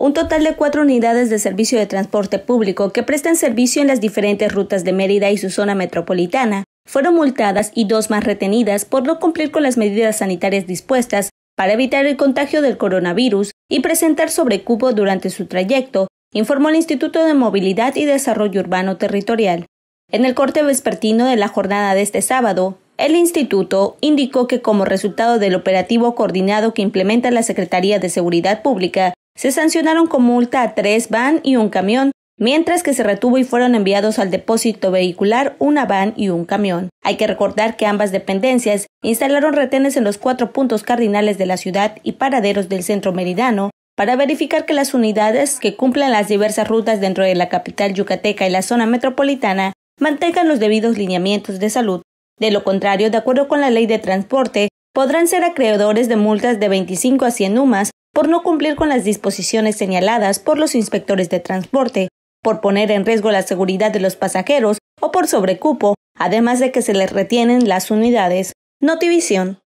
un total de cuatro unidades de servicio de transporte público que prestan servicio en las diferentes rutas de Mérida y su zona metropolitana fueron multadas y dos más retenidas por no cumplir con las medidas sanitarias dispuestas para evitar el contagio del coronavirus y presentar sobrecupo durante su trayecto, informó el Instituto de Movilidad y Desarrollo Urbano Territorial. En el corte vespertino de la jornada de este sábado, el instituto indicó que como resultado del operativo coordinado que implementa la Secretaría de Seguridad Pública, se sancionaron con multa a tres van y un camión, mientras que se retuvo y fueron enviados al depósito vehicular una van y un camión. Hay que recordar que ambas dependencias instalaron retenes en los cuatro puntos cardinales de la ciudad y paraderos del centro meridiano para verificar que las unidades que cumplan las diversas rutas dentro de la capital yucateca y la zona metropolitana mantengan los debidos lineamientos de salud. De lo contrario, de acuerdo con la ley de transporte, podrán ser acreedores de multas de 25 a 100 numas por no cumplir con las disposiciones señaladas por los inspectores de transporte, por poner en riesgo la seguridad de los pasajeros o por sobrecupo, además de que se les retienen las unidades. Notivisión.